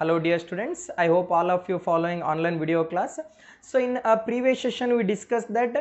hello dear students i hope all of you following online video class so in a previous session we discussed that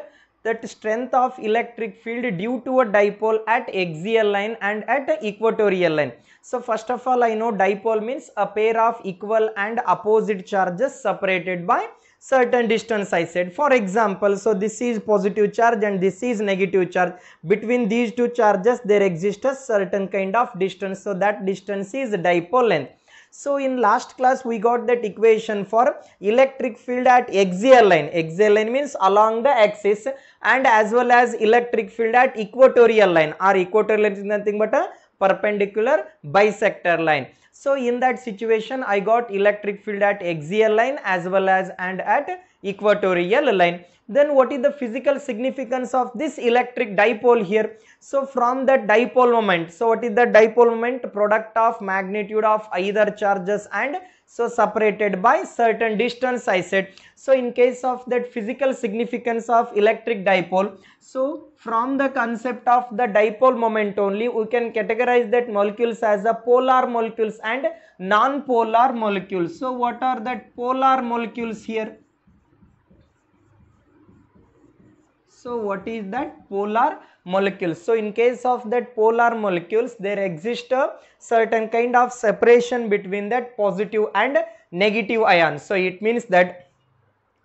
that strength of electric field due to a dipole at axial line and at equatorial line so first of all i know dipole means a pair of equal and opposite charges separated by certain distance i said for example so this is positive charge and this is negative charge between these two charges there exists a certain kind of distance so that distance is dipole length so in last class we got that equation for electric field at axial line. Axial line means along the axis and as well as electric field at equatorial line or equatorial line is nothing but a perpendicular bisector line. So in that situation I got electric field at axial line as well as and at equatorial line then what is the physical significance of this electric dipole here so from that dipole moment so what is the dipole moment product of magnitude of either charges and so separated by certain distance i said so in case of that physical significance of electric dipole so from the concept of the dipole moment only we can categorize that molecules as a polar molecules and non-polar molecules so what are that polar molecules here So what is that? Polar molecules. So in case of that polar molecules, there exist a certain kind of separation between that positive and negative ion. So it means that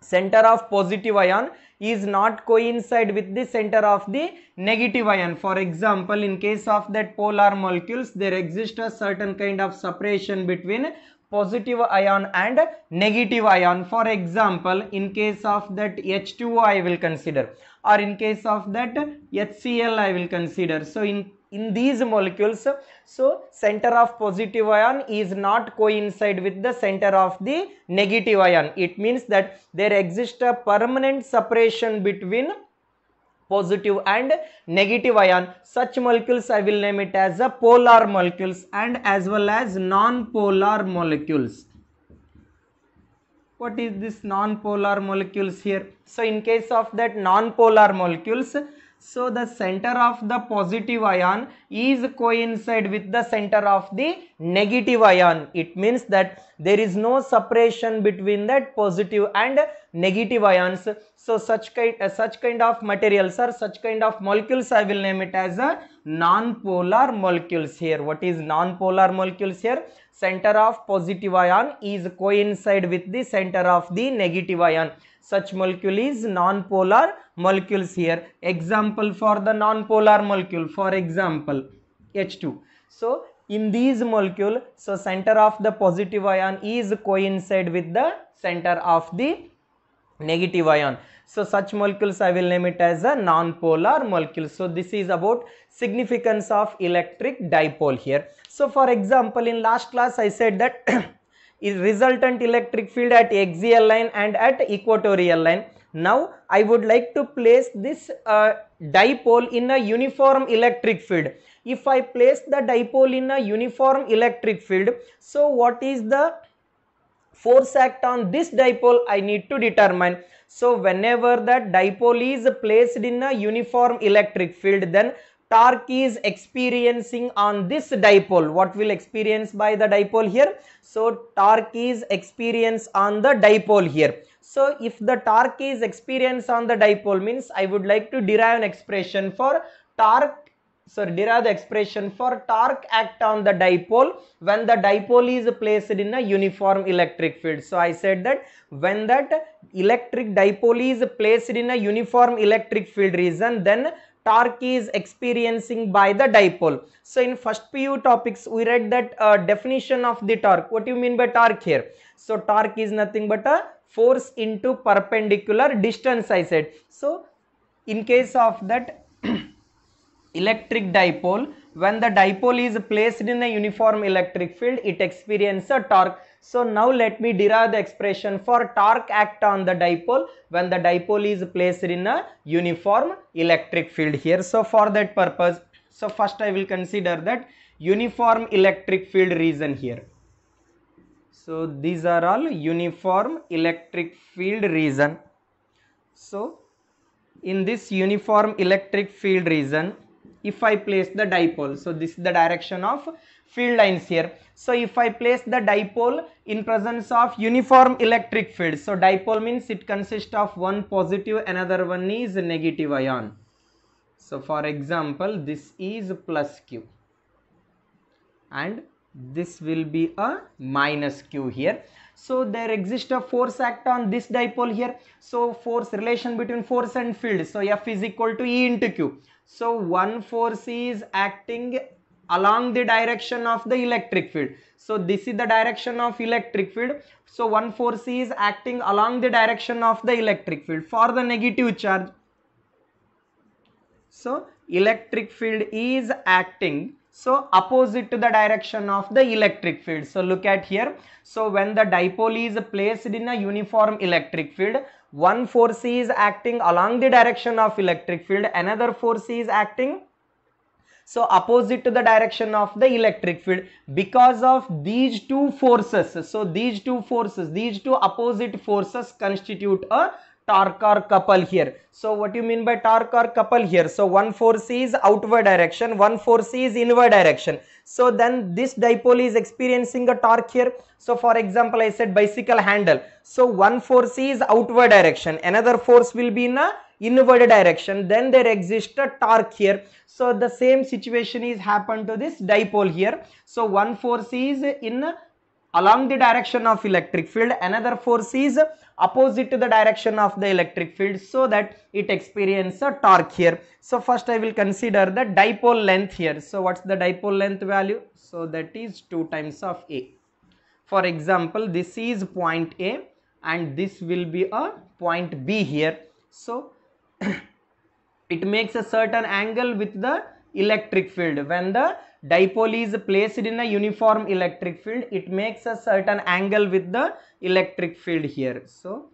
center of positive ion is not coincide with the center of the negative ion. For example, in case of that polar molecules, there exist a certain kind of separation between positive ion and negative ion. For example, in case of that H2O I will consider or in case of that HCl I will consider. So, in, in these molecules, so center of positive ion is not coincide with the center of the negative ion. It means that there exists a permanent separation between positive and negative ion such molecules i will name it as a polar molecules and as well as non-polar molecules what is this non-polar molecules here so in case of that non-polar molecules so the center of the positive ion is coincide with the center of the negative ion. It means that there is no separation between that positive and negative ions. So such kind, uh, such kind of materials or such kind of molecules I will name it as a uh, non-polar molecules here. What is non-polar molecules here? Center of positive ion is coincide with the center of the negative ion. Such molecule is non-polar molecules here example for the nonpolar molecule for example H2 so in these molecule so center of the positive ion is coincide with the center of the negative ion so such molecules i will name it as a nonpolar molecule so this is about significance of electric dipole here so for example in last class i said that resultant electric field at axial line and at equatorial line now I would like to place this uh, dipole in a uniform electric field. If I place the dipole in a uniform electric field, so what is the force act on this dipole I need to determine. So whenever that dipole is placed in a uniform electric field then torque is experiencing on this dipole. What will experience by the dipole here? So torque is experience on the dipole here. So if the torque is experienced on the dipole means I would like to derive an expression for torque sorry derive the expression for torque act on the dipole when the dipole is placed in a uniform electric field. So I said that when that electric dipole is placed in a uniform electric field region then torque is experiencing by the dipole. So in first PU topics we read that uh, definition of the torque. What do you mean by torque here? So torque is nothing but a force into perpendicular distance I said. So in case of that electric dipole, when the dipole is placed in a uniform electric field, it experiences a torque. So now let me derive the expression for torque act on the dipole when the dipole is placed in a uniform electric field here. So for that purpose, so first I will consider that uniform electric field region here so these are all uniform electric field region so in this uniform electric field region if I place the dipole so this is the direction of field lines here so if I place the dipole in presence of uniform electric field so dipole means it consists of one positive another one is negative ion so for example this is plus q and this will be a minus q here so there exists a force act on this dipole here so force relation between force and field so f is equal to e into q so one force is acting along the direction of the electric field so this is the direction of electric field so one force is acting along the direction of the electric field for the negative charge so electric field is acting so opposite to the direction of the electric field so look at here so when the dipole is placed in a uniform electric field one force is acting along the direction of electric field another force is acting so opposite to the direction of the electric field because of these two forces so these two forces these two opposite forces constitute a torque or couple here. So what you mean by torque or couple here? So one force is outward direction, one force is inward direction. So then this dipole is experiencing a torque here. So for example, I said bicycle handle. So one force is outward direction, another force will be in a inward direction. Then there exists a torque here. So the same situation is happened to this dipole here. So one force is in along the direction of electric field another force is opposite to the direction of the electric field so that it experiences a torque here so first i will consider the dipole length here so what's the dipole length value so that is 2 times of a for example this is point a and this will be a point b here so it makes a certain angle with the electric field when the dipole is placed in a uniform electric field it makes a certain angle with the electric field here so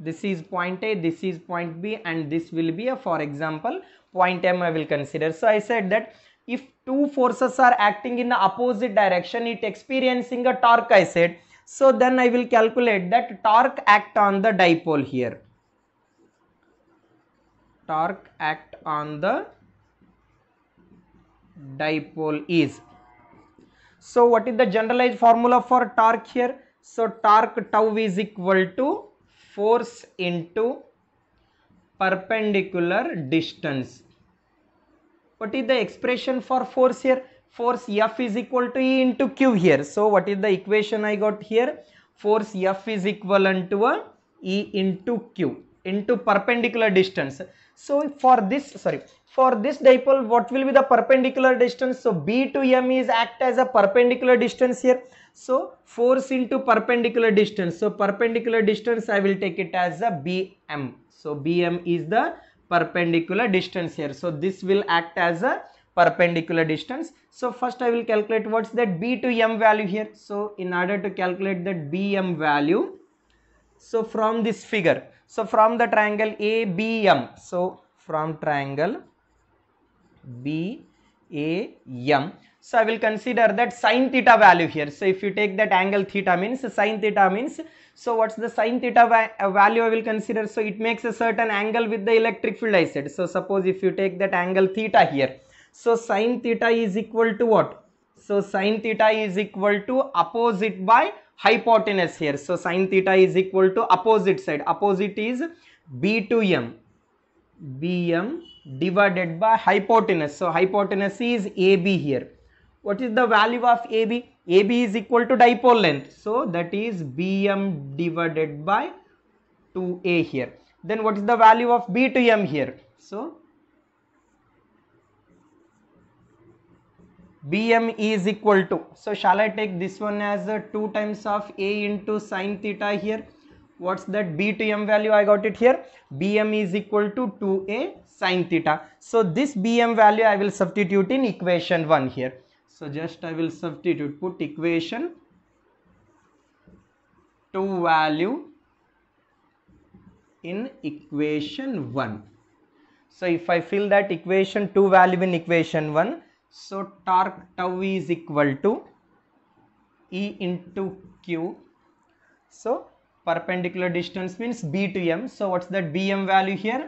this is point A, this is point B and this will be a for example point M I will consider. So I said that if two forces are acting in the opposite direction it experiencing a torque I said. So then I will calculate that torque act on the dipole here. Torque act on the dipole is. So what is the generalized formula for torque here? So torque tau is equal to force into perpendicular distance. What is the expression for force here? Force F is equal to E into Q here. So what is the equation I got here? Force F is equivalent to a E into Q into perpendicular distance. So for this, sorry, for this dipole what will be the perpendicular distance so b to m is act as a perpendicular distance here so force into perpendicular distance so perpendicular distance i will take it as a bm so bm is the perpendicular distance here so this will act as a perpendicular distance so first i will calculate what's that b to m value here so in order to calculate that bm value so from this figure so from the triangle abm so from triangle B A M. So I will consider that sine theta value here. So if you take that angle theta means sine theta means so what's the sine theta va uh, value I will consider. So it makes a certain angle with the electric field I said. So suppose if you take that angle theta here. So sine theta is equal to what? So sine theta is equal to opposite by hypotenuse here. So sine theta is equal to opposite side. Opposite is B to M. B M divided by hypotenuse. So hypotenuse is AB here. What is the value of AB? AB is equal to dipole length. So that is BM divided by 2A here. Then what is the value of B to M here? So BM is equal to. So shall I take this one as 2 times of A into sine theta here? What's that B to M value? I got it here. BM is equal to 2A sine theta so this bm value i will substitute in equation 1 here so just i will substitute put equation 2 value in equation 1 so if i fill that equation 2 value in equation 1 so torque tau is equal to e into q so perpendicular distance means b to m so what's that bm value here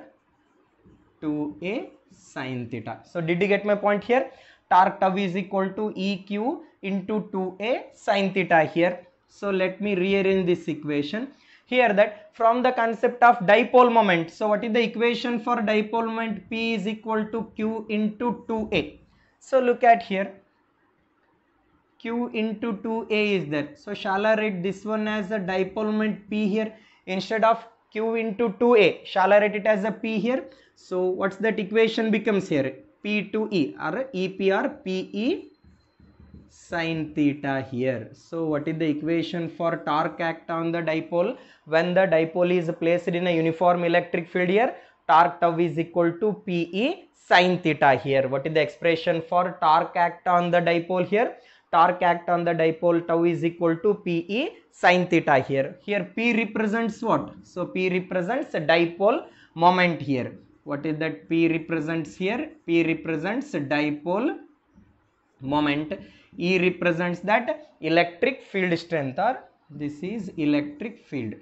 to a sine theta. So did you get my point here? Torque tau is equal to EQ into 2a sine theta here. So let me rearrange this equation. Here that from the concept of dipole moment. So what is the equation for dipole moment? P is equal to Q into 2a. So look at here. Q into 2a is there. So shall I write this one as a dipole moment P here? Instead of q into 2a. Shall I write it as a p here? So what's that equation becomes here? p to e or e p r p e pe sine theta here. So what is the equation for torque act on the dipole? When the dipole is placed in a uniform electric field here, torque tau is equal to pe sine theta here. What is the expression for torque act on the dipole here? torque act on the dipole tau is equal to PE sine theta here. Here P represents what? So P represents the dipole moment here. What is that P represents here? P represents dipole moment. E represents that electric field strength or this is electric field.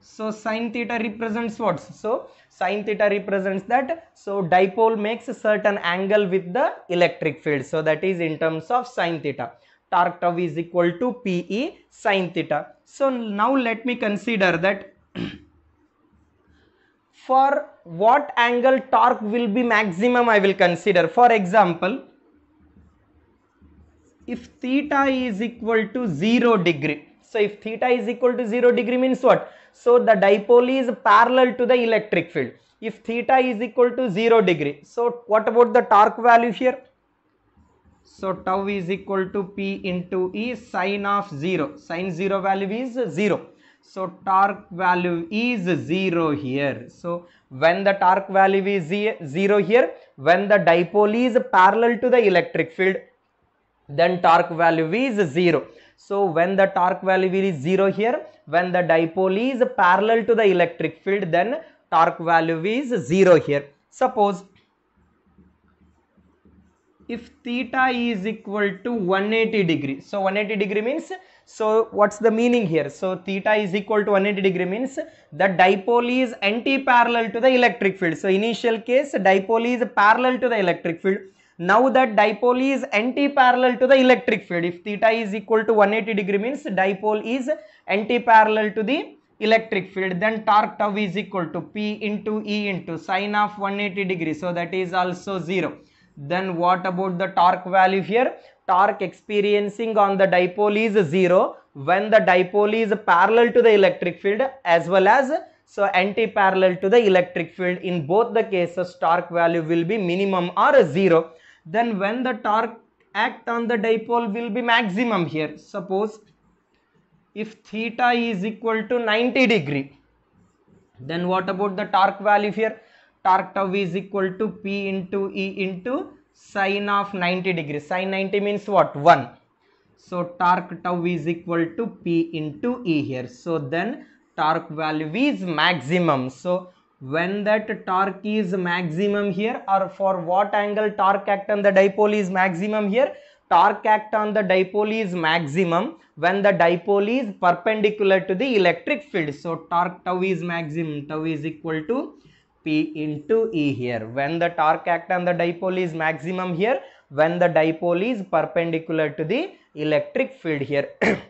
So sine theta represents what? So sine theta represents that. So dipole makes a certain angle with the electric field. So that is in terms of sine theta. Torque tau is equal to PE sine theta. So now let me consider that for what angle torque will be maximum I will consider. For example, if theta is equal to 0 degree, so if theta is equal to 0 degree means what? So the dipole is parallel to the electric field. If theta is equal to 0 degree. So what about the torque value here? So tau is equal to P into E sine of 0. Sine 0 value is 0. So torque value is 0 here. So when the torque value is 0 here, when the dipole is parallel to the electric field, then torque value is 0. So when the torque value is 0 here, when the dipole is parallel to the electric field, then torque value is 0 here. Suppose if theta is equal to 180 degree. So 180 degree means, so what's the meaning here? So theta is equal to 180 degree means the dipole is anti-parallel to the electric field. So initial case dipole is parallel to the electric field. Now that dipole is anti-parallel to the electric field. If theta is equal to 180 degree means dipole is anti-parallel to the electric field. Then torque tau is equal to P into E into sine of 180 degree. So that is also 0. Then what about the torque value here? Torque experiencing on the dipole is 0 when the dipole is parallel to the electric field as well as so anti-parallel to the electric field in both the cases torque value will be minimum or 0 then when the torque act on the dipole will be maximum here suppose if theta is equal to 90 degree then what about the torque value here torque tau is equal to p into e into sine of 90 degree sine 90 means what 1 so torque tau is equal to p into e here so then torque value is maximum so when that torque is maximum here or for what angle torque act on the dipole is maximum here torque act on the dipole is maximum when the dipole is perpendicular to the electric field so torque tau is maximum tau is equal to p into e here when the torque act on the dipole is maximum here when the dipole is perpendicular to the electric field here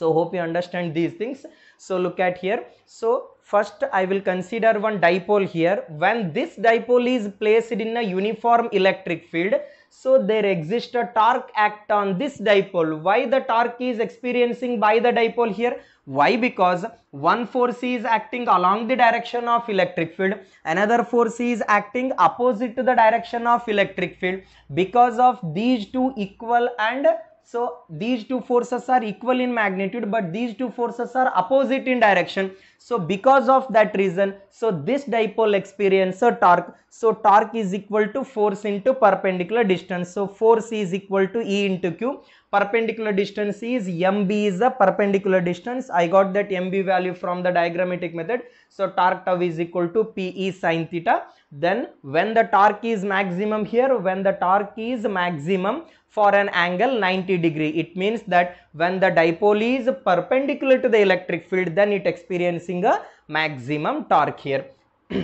so hope you understand these things so look at here so First, I will consider one dipole here. When this dipole is placed in a uniform electric field, so there exists a torque act on this dipole. Why the torque is experiencing by the dipole here? Why? Because one force is acting along the direction of electric field, another force is acting opposite to the direction of electric field. Because of these two equal and so these two forces are equal in magnitude but these two forces are opposite in direction. So because of that reason, so this dipole experiences a torque. So torque is equal to force into perpendicular distance. So force is equal to E into Q. Perpendicular distance is MB is the perpendicular distance. I got that MB value from the diagrammatic method. So torque tau is equal to PE sine theta then when the torque is maximum here when the torque is maximum for an angle 90 degree it means that when the dipole is perpendicular to the electric field then it experiencing a maximum torque here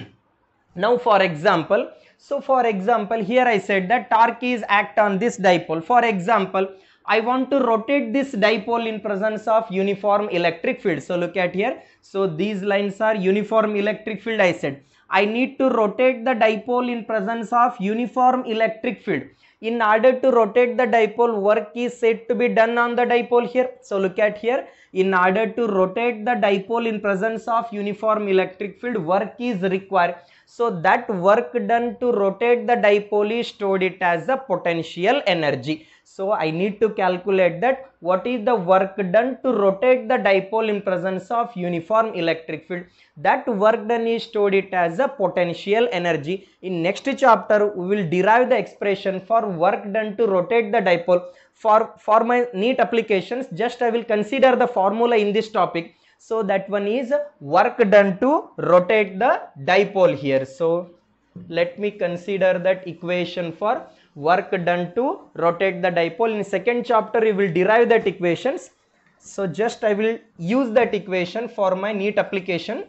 now for example so for example here i said that torque is act on this dipole for example I want to rotate this dipole in presence of uniform electric field. So look at here. So these lines are uniform electric field I said. I need to rotate the dipole in presence of uniform electric field. In order to rotate the dipole, work is said to be done on the dipole here. So look at here. In order to rotate the dipole in presence of uniform electric field, work is required. So that work done to rotate the dipole is stored it as a potential energy. So I need to calculate that what is the work done to rotate the dipole in presence of uniform electric field. That work done is stored it as a potential energy. In next chapter, we will derive the expression for work done to rotate the dipole. For, for my neat applications, just I will consider the formula in this topic. So that one is work done to rotate the dipole here. So let me consider that equation for work done to rotate the dipole. In second chapter, we will derive that equations. So just I will use that equation for my neat application.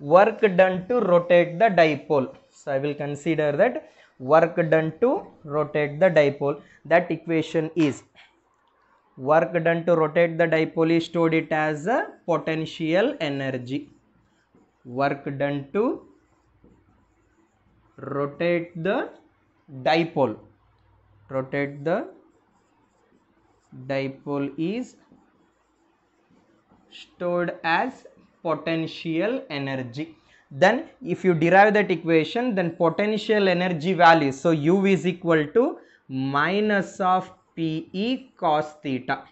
Work done to rotate the dipole. So I will consider that work done to rotate the dipole. That equation is work done to rotate the dipole is stored it as a potential energy. Work done to rotate the dipole rotate the dipole is stored as potential energy then if you derive that equation then potential energy value so u is equal to minus of pe cos theta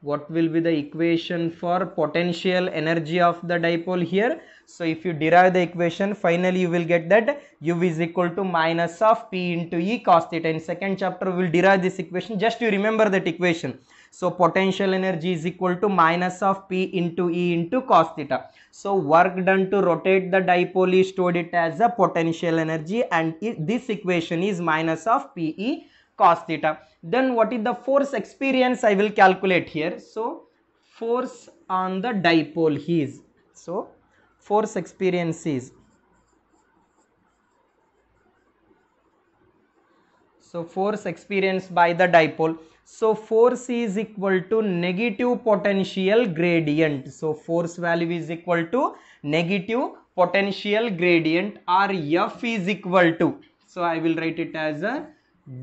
what will be the equation for potential energy of the dipole here so if you derive the equation finally you will get that u is equal to minus of p into e cos theta in second chapter we will derive this equation just you remember that equation so potential energy is equal to minus of p into e into cos theta so work done to rotate the dipole is stored it as a potential energy and this equation is minus of pe cos theta. Then what is the force experience I will calculate here. So force on the dipole is. So force experience is. So force experienced by the dipole. So force is equal to negative potential gradient. So force value is equal to negative potential gradient or F is equal to. So I will write it as a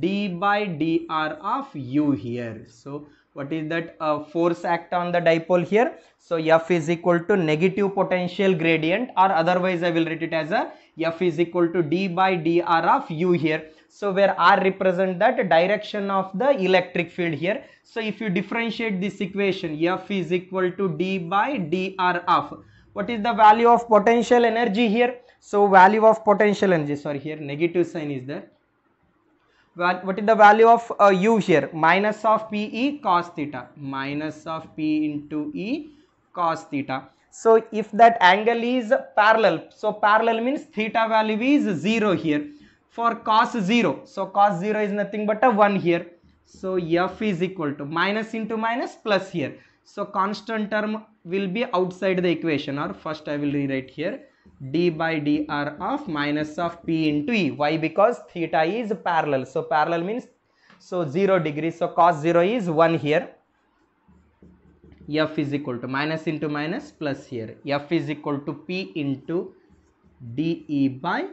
d by dr of u here. So what is that uh, force act on the dipole here? So F is equal to negative potential gradient or otherwise I will write it as a F is equal to d by dr of u here. So where r represent that direction of the electric field here. So if you differentiate this equation F is equal to d by dr of what is the value of potential energy here? So value of potential energy sorry here negative sign is there what is the value of uh, u here minus of p e cos theta minus of p into e cos theta so if that angle is parallel so parallel means theta value is 0 here for cos 0 so cos 0 is nothing but a 1 here so f is equal to minus into minus plus here so constant term will be outside the equation or first i will rewrite here d by dr of minus of p into e. Why? Because theta is parallel. So parallel means so 0 degree. So cos 0 is 1 here. f is equal to minus into minus plus here. f is equal to p into dE by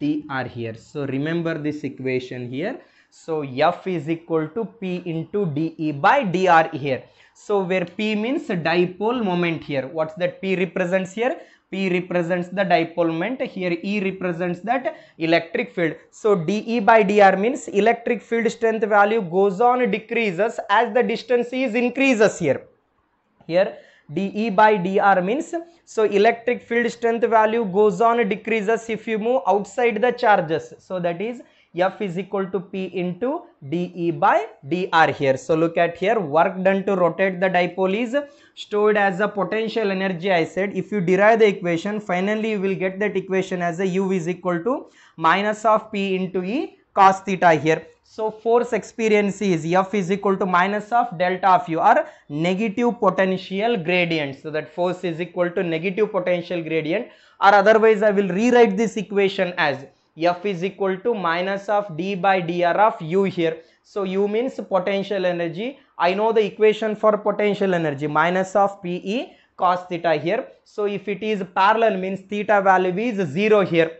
dr here. So remember this equation here. So f is equal to p into dE by dr here. So where p means dipole moment here. What's that p represents here? P represents the dipole moment. Here E represents that electric field. So dE by dr means electric field strength value goes on decreases as the distance is increases here. Here dE by dr means so electric field strength value goes on decreases if you move outside the charges. So that is F is equal to P into dE by dR here. So look at here work done to rotate the dipole is stored as a potential energy I said. If you derive the equation finally you will get that equation as a U is equal to minus of P into E cos theta here. So force experience is F is equal to minus of delta of U or negative potential gradient. So that force is equal to negative potential gradient or otherwise I will rewrite this equation as F is equal to minus of D by dr of U here. So U means potential energy. I know the equation for potential energy minus of PE cos theta here. So if it is parallel means theta value is 0 here.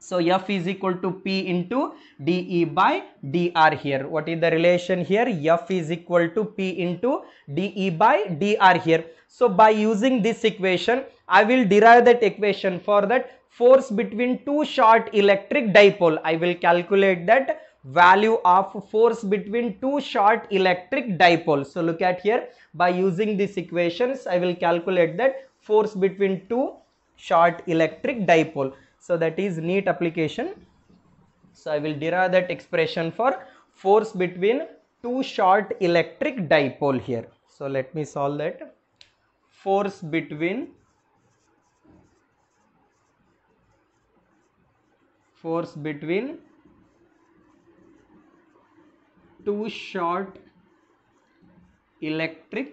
So F is equal to P into dE by dr here. What is the relation here? F is equal to P into dE by dr here. So by using this equation, I will derive that equation for that force between two short electric dipole. I will calculate that value of force between two short electric dipole. So look at here by using these equations I will calculate that force between two short electric dipole. So that is neat application. So I will derive that expression for force between two short electric dipole here. So let me solve that force between force between two short electric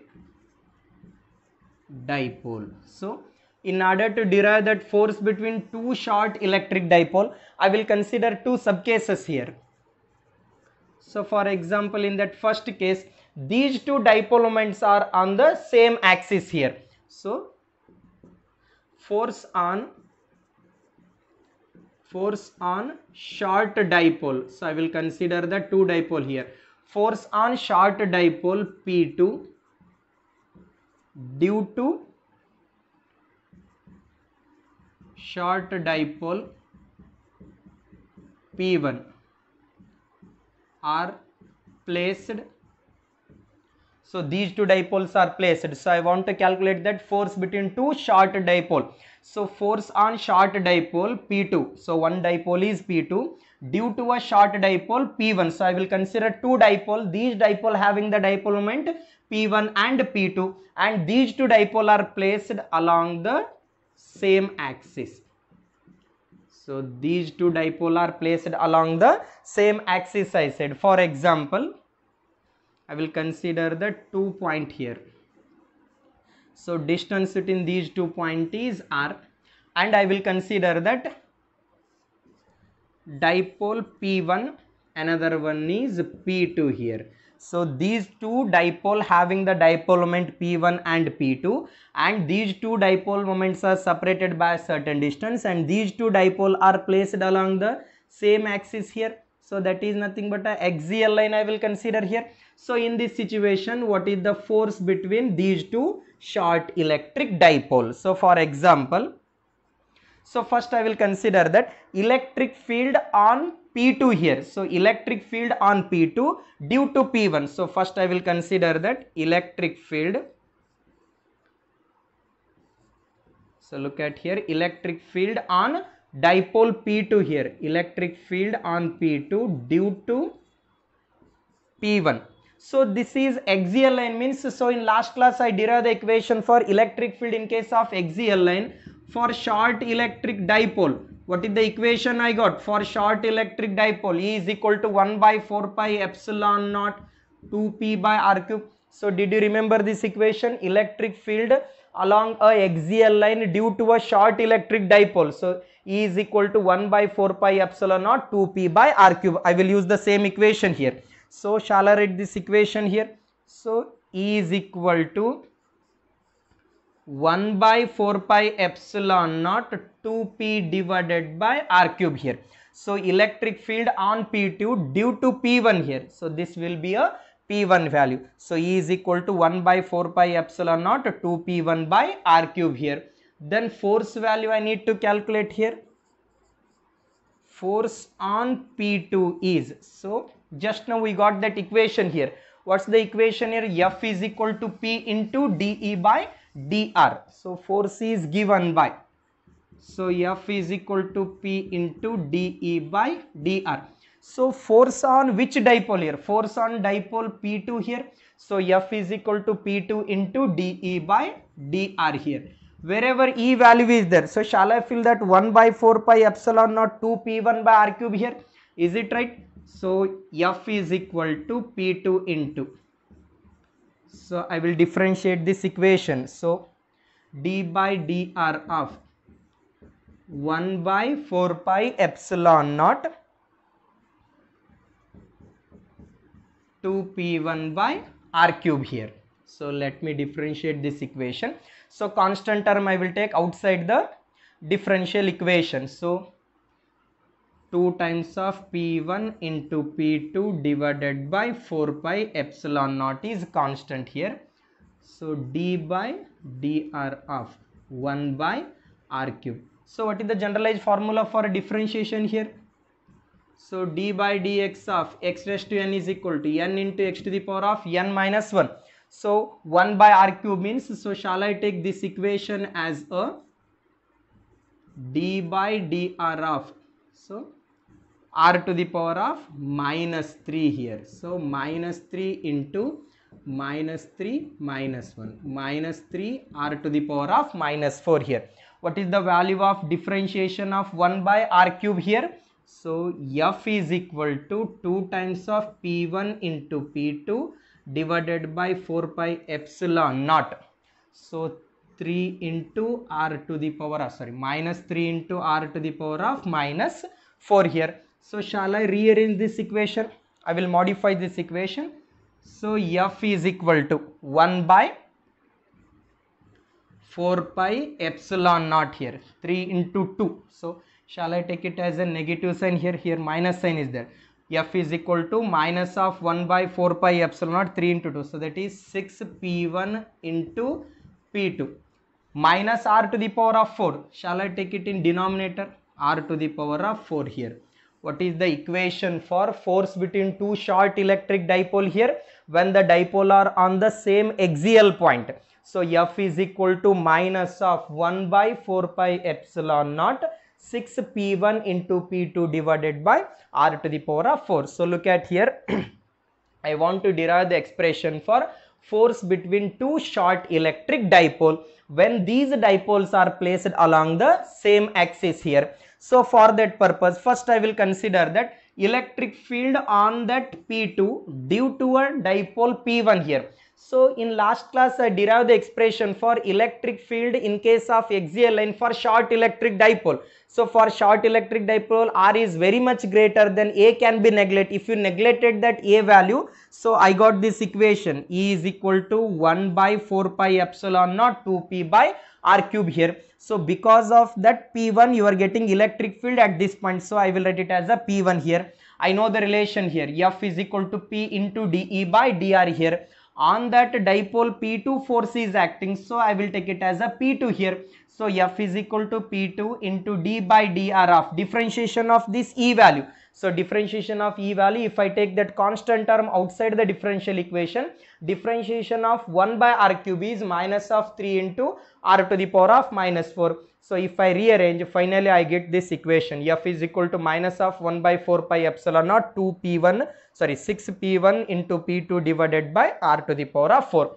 dipole. So, in order to derive that force between two short electric dipole, I will consider two subcases here. So, for example, in that first case, these two dipole moments are on the same axis here. So, force on force on short dipole. So I will consider the two dipole here. Force on short dipole P2 due to short dipole P1 are placed. So these two dipoles are placed. So I want to calculate that force between two short dipole. So force on short dipole P2. So one dipole is P2 due to a short dipole P1. So I will consider two dipole. These dipole having the dipole moment P1 and P2 and these two dipole are placed along the same axis. So these two dipole are placed along the same axis I said. For example, I will consider the two point here. So distance between these two points is r and I will consider that dipole P1 another one is P2 here. So these two dipole having the dipole moment P1 and P2 and these two dipole moments are separated by a certain distance and these two dipole are placed along the same axis here. So that is nothing but a axial line I will consider here. So in this situation what is the force between these two short electric dipole. So for example, so first I will consider that electric field on P2 here. So electric field on P2 due to P1. So first I will consider that electric field. So look at here electric field on dipole P2 here. Electric field on P2 due to P1. So this is axial line means so in last class I derived the equation for electric field in case of axial line for short electric dipole. What is the equation I got for short electric dipole? E is equal to 1 by 4 pi epsilon naught 2p by r cube. So did you remember this equation? Electric field along a axial line due to a short electric dipole. So E is equal to 1 by 4 pi epsilon naught 2p by r cube. I will use the same equation here. So shall I write this equation here? So E is equal to 1 by 4 pi epsilon naught 2p divided by r cube here. So electric field on P2 due to P1 here. So this will be a P1 value. So E is equal to 1 by 4 pi epsilon naught 2P1 by R cube here. Then force value I need to calculate here. Force on P2 is. So just now we got that equation here. What's the equation here? F is equal to P into dE by dr. So force is given by. So F is equal to P into dE by dr. So force on which dipole here? Force on dipole P2 here. So F is equal to P2 into dE by dr here. Wherever E value is there. So shall I fill that 1 by 4 pi epsilon naught 2 P1 by R cube here? Is it right? So F is equal to P2 into. So I will differentiate this equation. So d by dr of 1 by 4 pi epsilon naught 2p1 by r cube here. So let me differentiate this equation. So constant term I will take outside the differential equation. So 2 times of P1 into P2 divided by 4 pi epsilon naught is constant here. So d by dr of 1 by r cube. So what is the generalized formula for differentiation here? So d by dx of x raised to n is equal to n into x to the power of n minus 1. So 1 by r cube means, so shall I take this equation as a d by dr of, so r to the power of minus 3 here. So, minus 3 into minus 3 minus 1 minus 3 r to the power of minus 4 here. What is the value of differentiation of 1 by r cube here? So, f is equal to 2 times of p1 into p2 divided by 4 pi epsilon naught. So, 3 into r to the power of sorry minus 3 into r to the power of minus 4 here so shall I rearrange this equation? I will modify this equation. So F is equal to 1 by 4 pi epsilon naught here 3 into 2. So shall I take it as a negative sign here? Here minus sign is there. F is equal to minus of 1 by 4 pi epsilon naught 3 into 2. So that is 6 P1 into P2 minus r to the power of 4. Shall I take it in denominator? r to the power of 4 here what is the equation for force between two short electric dipole here when the dipole are on the same axial point. So F is equal to minus of 1 by 4 pi epsilon naught 6 P1 into P2 divided by R to the power of 4. So look at here I want to derive the expression for force between two short electric dipole when these dipoles are placed along the same axis here so for that purpose, first I will consider that electric field on that P2 due to a dipole P1 here. So in last class I derived the expression for electric field in case of axial line for short electric dipole. So for short electric dipole R is very much greater than A can be neglected. If you neglected that A value so I got this equation E is equal to 1 by 4 pi epsilon naught 2P by r cube here. So because of that P1 you are getting electric field at this point. So I will write it as a P1 here. I know the relation here F is equal to P into dE by dr here. On that dipole P2 force is acting. So I will take it as a P2 here. So F is equal to P2 into d by dr of differentiation of this E value. So differentiation of E value, if I take that constant term outside the differential equation, differentiation of 1 by R cube is minus of 3 into R to the power of minus 4. So if I rearrange, finally I get this equation. F is equal to minus of 1 by 4 pi epsilon naught 2P1, sorry 6P1 into P2 divided by R to the power of 4.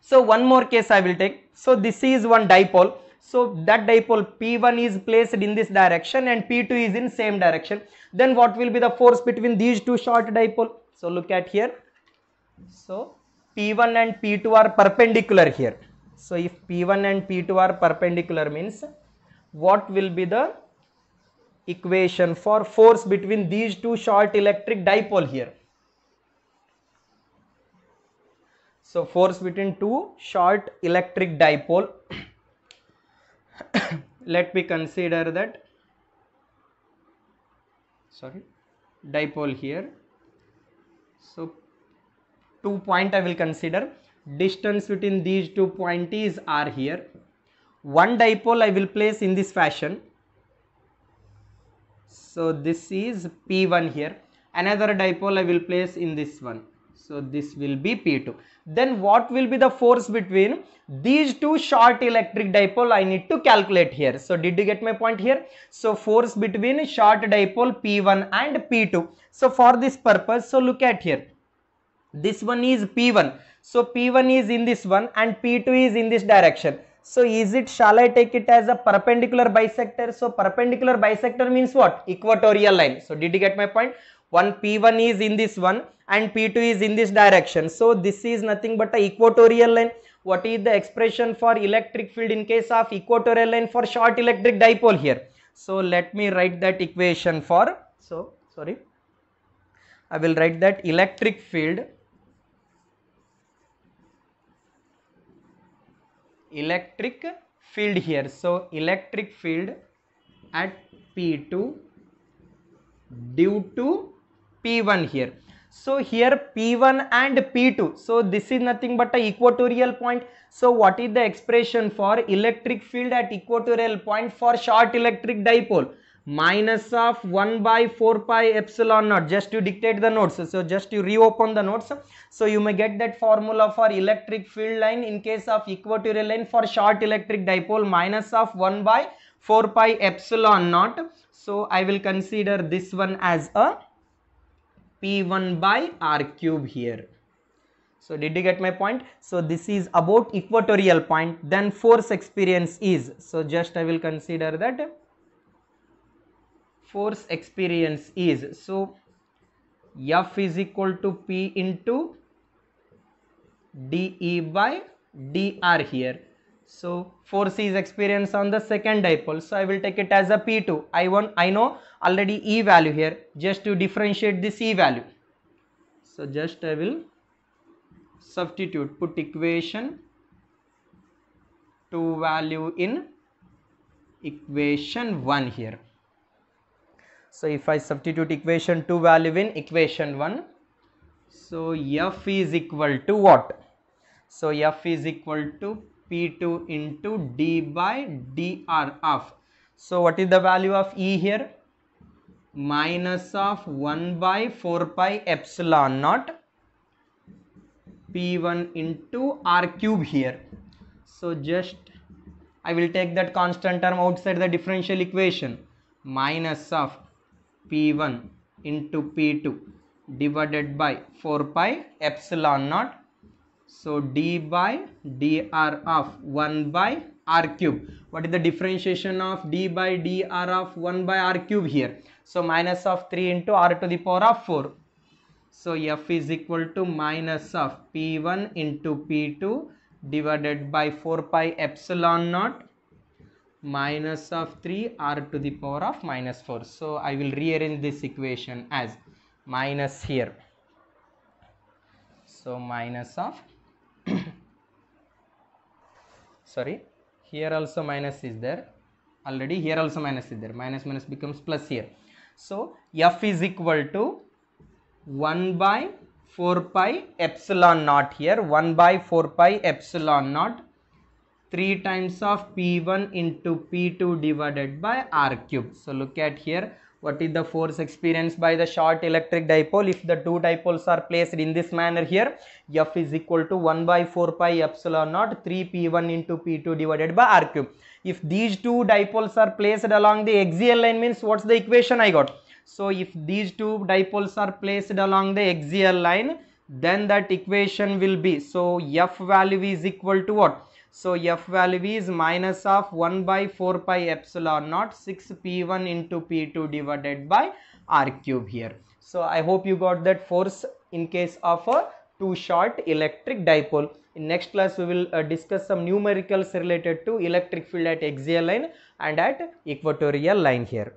So one more case I will take. So this is one dipole. So that dipole P1 is placed in this direction and P2 is in same direction. Then what will be the force between these two short dipole? So look at here. So P1 and P2 are perpendicular here. So if P1 and P2 are perpendicular means what will be the equation for force between these two short electric dipole here. So force between two short electric dipole let me consider that sorry dipole here so two point i will consider distance between these two point is r here one dipole i will place in this fashion so this is p1 here another dipole i will place in this one so this will be P2. Then what will be the force between these two short electric dipole I need to calculate here. So did you get my point here? So force between short dipole P1 and P2. So for this purpose, so look at here. This one is P1. So P1 is in this one and P2 is in this direction. So is it, shall I take it as a perpendicular bisector? So perpendicular bisector means what? Equatorial line. So did you get my point? One P1 is in this one and P2 is in this direction. So this is nothing but a equatorial line. What is the expression for electric field in case of equatorial line for short electric dipole here? So let me write that equation for, so sorry, I will write that electric field, electric field here. So electric field at P2 due to P1 here. So here P1 and P2. So this is nothing but a equatorial point. So what is the expression for electric field at equatorial point for short electric dipole? Minus of 1 by 4 pi epsilon naught. Just to dictate the notes. So just to reopen the notes. So you may get that formula for electric field line in case of equatorial line for short electric dipole minus of 1 by 4 pi epsilon naught. So I will consider this one as a P1 by R cube here. So did you get my point? So this is about equatorial point then force experience is. So just I will consider that force experience is. So F is equal to P into dE by dr here so force is experienced on the second dipole. So I will take it as a P2. want I know already E value here just to differentiate this E value. So just I will substitute, put equation 2 value in equation 1 here. So if I substitute equation 2 value in equation 1, so F is equal to what? So F is equal to P2 into D by dr of. So what is the value of E here? Minus of 1 by 4 pi epsilon naught P1 into R cube here. So just I will take that constant term outside the differential equation minus of P1 into P2 divided by 4 pi epsilon naught so d by dr of 1 by r cube. What is the differentiation of d by dr of 1 by r cube here? So minus of 3 into r to the power of 4. So f is equal to minus of p1 into p2 divided by 4 pi epsilon naught minus of 3 r to the power of minus 4. So I will rearrange this equation as minus here. So minus of sorry here also minus is there already here also minus is there minus minus becomes plus here so f is equal to 1 by 4 pi epsilon naught here 1 by 4 pi epsilon naught 3 times of p1 into p2 divided by r cube so look at here what is the force experienced by the short electric dipole if the two dipoles are placed in this manner here f is equal to 1 by 4 pi epsilon naught 3 p1 into p2 divided by r cube if these two dipoles are placed along the axial line means what's the equation i got so if these two dipoles are placed along the axial line then that equation will be so f value is equal to what so F value is minus of 1 by 4 pi epsilon naught 6 P1 into P2 divided by R cube here. So I hope you got that force in case of a two short electric dipole. In next class we will uh, discuss some numericals related to electric field at axial line and at equatorial line here.